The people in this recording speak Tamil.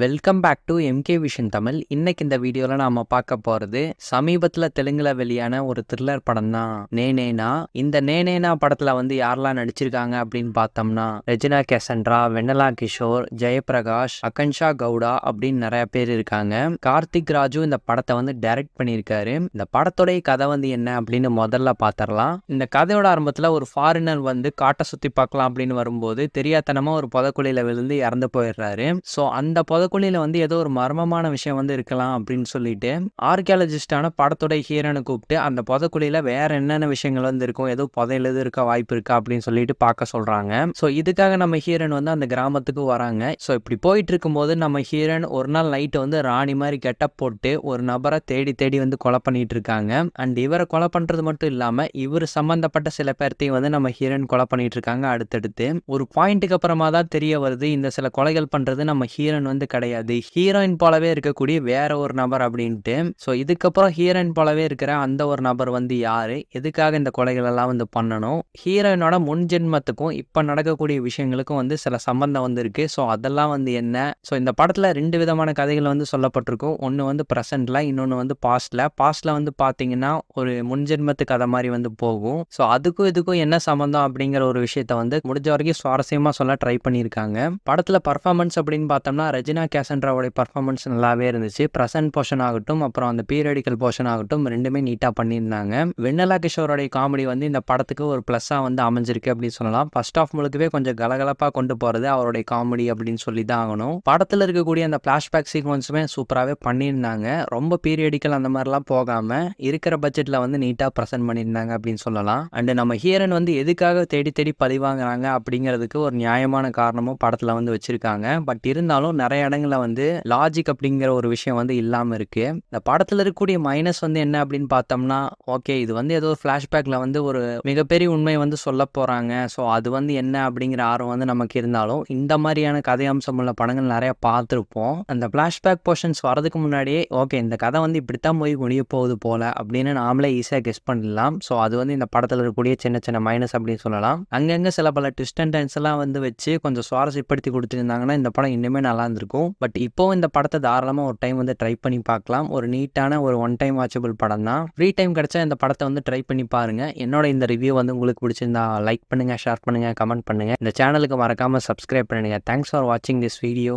welcome back to MK vision Tamil இன்னைக்கு இந்த வீடியோவில் நாம பார்க்க போகிறது சமீபத்தில் தெலுங்குல வெளியான ஒரு த்ரில்லர் படம் தான் நேனேனா இந்த நேனேனா படத்தில் வந்து யாரெல்லாம் நடிச்சிருக்காங்க அப்படின்னு பார்த்தோம்னா ரெஜினா கேசண்ட்ரா வெண்ணலா கிஷோர் ஜெயபிரகாஷ் அகன்ஷா கவுடா அப்படின்னு நிறைய பேர் இருக்காங்க கார்த்திக் ராஜு இந்த படத்தை வந்து டைரக்ட் பண்ணியிருக்காரு இந்த படத்தோடைய கதை வந்து என்ன அப்படின்னு முதல்ல பார்த்துடலாம் இந்த கதையோட ஆரம்பத்தில் ஒரு ஃபாரினர் வந்து காட்டை சுற்றி பார்க்கலாம் அப்படின்னு வரும்போது தெரியாதனமாக ஒரு புதக்குழியில விழுந்து இறந்து போயிடுறாரு ஸோ அந்த புதக்குழியில் வந்து ஏதோ ஒரு மர்மமான விஷயம் வந்து இருக்கலாம் அப்படின்னு சொல்லிட்டு ஆர்கியாலஜிஸ்டான படத்துடைய ஹீரோனை கூப்பிட்டு அந்த புதக்குழியில் வேற என்னென்ன விஷயங்கள் வந்து இருக்கும் ஏதோ புதையில எது இருக்க வாய்ப்பு இருக்கா அப்படின்னு சொல்லிட்டு பார்க்க சொல்கிறாங்க ஸோ இதுக்காக நம்ம ஹீரன் வந்து அந்த கிராமத்துக்கு வராங்க ஸோ இப்படி போயிட்டு இருக்கும்போது நம்ம ஹீரன் ஒரு நாள் நைட்டு வந்து ராணி மாதிரி கெட்டப் போட்டு ஒரு நபரை தேடி தேடி வந்து கொலை பண்ணிட்டு இருக்காங்க அண்ட் இவரை கொலை பண்ணுறது மட்டும் இல்லாமல் இவர் சம்மந்தப்பட்ட சில பேர்த்தையும் வந்து நம்ம ஹீரன் கொலை பண்ணிட்டு இருக்காங்க அடுத்தடுத்து ஒரு பாயிண்ட்டுக்கு அப்புறமா தான் தெரிய வருது இந்த சில கொலைகள் பண்ணுறது நம்ம ஹீரன் வந்து கிடையாது ஹீரோயின் போலவே இருக்கக்கூடிய வேற ஒரு நபர் அப்படின்ட்டு ஸோ இதுக்கப்புறம் ஹீரோயின் போலவே இருக்கிற அந்த ஒரு நபர் வந்து யாரு எதுக்காக இந்த கொலைகள் எல்லாம் வந்து பண்ணணும் ஹீரோயினோட முன் ஜென்மத்துக்கும் இப்போ நடக்கக்கூடிய விஷயங்களுக்கும் வந்து சில சம்பந்தம் வந்து இருக்கு ஸோ அதெல்லாம் வந்து என்ன ஸோ இந்த படத்தில் ரெண்டு விதமான கதைகள் வந்து சொல்லப்பட்டிருக்கும் ஒன்று வந்து ப்ரெசண்ட்ல இன்னொன்று வந்து பாஸ்ட்ல பாஸ்ட்ல வந்து பார்த்தீங்கன்னா ஒரு முன்ஜென்மத்து கதை மாதிரி வந்து போகும் ஸோ அதுக்கும் இதுக்கும் என்ன சம்மந்தம் அப்படிங்கிற ஒரு விஷயத்த வந்து முடிஞ்ச வரைக்கும் சுவாரஸ்யமாக சொல்ல ட்ரை பண்ணியிருக்காங்க படத்தில் பர்ஃபார்மன்ஸ் அப்படின்னு பார்த்தோம்னா ரஜினா கட்ரினா கேசன்ட்ராவோடைய பர்ஃபார்மன்ஸ் நல்லாவே இருந்துச்சு ப்ரெசன்ட் போர்ஷன் ஆகட்டும் அப்புறம் அந்த பீரியடிக்கல் போர்ஷன் ஆகட்டும் ரெண்டுமே நீட்டாக பண்ணியிருந்தாங்க வெண்ணலா கிஷோரோடைய காமெடி வந்து இந்த படத்துக்கு ஒரு ப்ளஸ்ஸாக வந்து அமைஞ்சிருக்கு அப்படின்னு சொல்லலாம் ஃபர்ஸ்ட் ஆஃப் முழுக்கவே கொஞ்சம் கலகலப்பாக கொண்டு போகிறது அவருடைய காமெடி அப்படின்னு சொல்லி தான் ஆகணும் படத்தில் இருக்கக்கூடிய அந்த ஃப்ளாஷ்பேக் சீக்வன்ஸுமே சூப்பராகவே பண்ணியிருந்தாங்க ரொம்ப பீரியடிக்கல் அந்த மாதிரிலாம் போகாமல் இருக்கிற பட்ஜெட்டில் வந்து நீட்டாக ப்ரெசென்ட் பண்ணியிருந்தாங்க அப்படின்னு சொல்லலாம் அண்டு நம்ம ஹீரன் வந்து எதுக்காக தேடி தேடி பதிவாங்கிறாங்க அப்படிங்கிறதுக்கு ஒரு நியாயமான காரணமும் படத்தில் வந்து வச்சுருக்காங்க பட் இருந்தாலும் நிறைய இடங்களில் வந்து லாஜிக் அப்படிங்கிற ஒரு விஷயம் வந்து இல்லாமல் இருக்குது இந்த படத்தில் இருக்கக்கூடிய மைனஸ் வந்து என்ன அப்படின்னு பார்த்தோம்னா ஓகே இது வந்து ஏதோ ஒரு ஃப்ளாஷ்பேக்கில் வந்து ஒரு மிகப்பெரிய உண்மை வந்து சொல்ல போகிறாங்க ஸோ அது வந்து என்ன அப்படிங்கிற ஆர்வம் வந்து நமக்கு இருந்தாலும் இந்த மாதிரியான கதை அம்சம் உள்ள படங்கள் நிறையா பார்த்துருப்போம் அந்த ஃப்ளாஷ்பேக் போர்ஷன்ஸ் வரதுக்கு முன்னாடியே ஓகே இந்த கதை வந்து இப்படித்தான் போய் முடிய போகுது போல் அப்படின்னு நாமளே ஈஸியாக கெஸ் பண்ணிடலாம் ஸோ அது வந்து இந்த படத்தில் இருக்கக்கூடிய சின்ன சின்ன மைனஸ் அப்படின்னு சொல்லலாம் அங்கங்கே சில பல ட்விஸ்ட் அண்ட் எல்லாம் வந்து வச்சு கொஞ்சம் சுவாரஸ்யப்படுத்தி கொடுத்துருந்தாங்கன்னா இந்த படம் இன்னுமே நல்லா இருந்திருக்கும் இருக்கும் பட் இப்போது இந்த படத்தை தாராளமாக ஒரு டைம் வந்து ட்ரை பண்ணி பார்க்கலாம் ஒரு நீட்டான ஒரு ஒன் டைம் வாட்சபிள் படம் தான் ஃப்ரீ டைம் கிடச்சா இந்த படத்தை வந்து ட்ரை பண்ணி பாருங்கள் என்னோட இந்த ரிவ்யூ வந்து உங்களுக்கு பிடிச்சிருந்தா லைக் பண்ணுங்கள் ஷேர் பண்ணுங்கள் கமெண்ட் பண்ணுங்கள் இந்த சேனலுக்கு மறக்காமல் சப்ஸ்கிரைப் பண்ணுங்கள் தேங்க்ஸ் ஃபார் வாட்சிங் திஸ் வீடியோ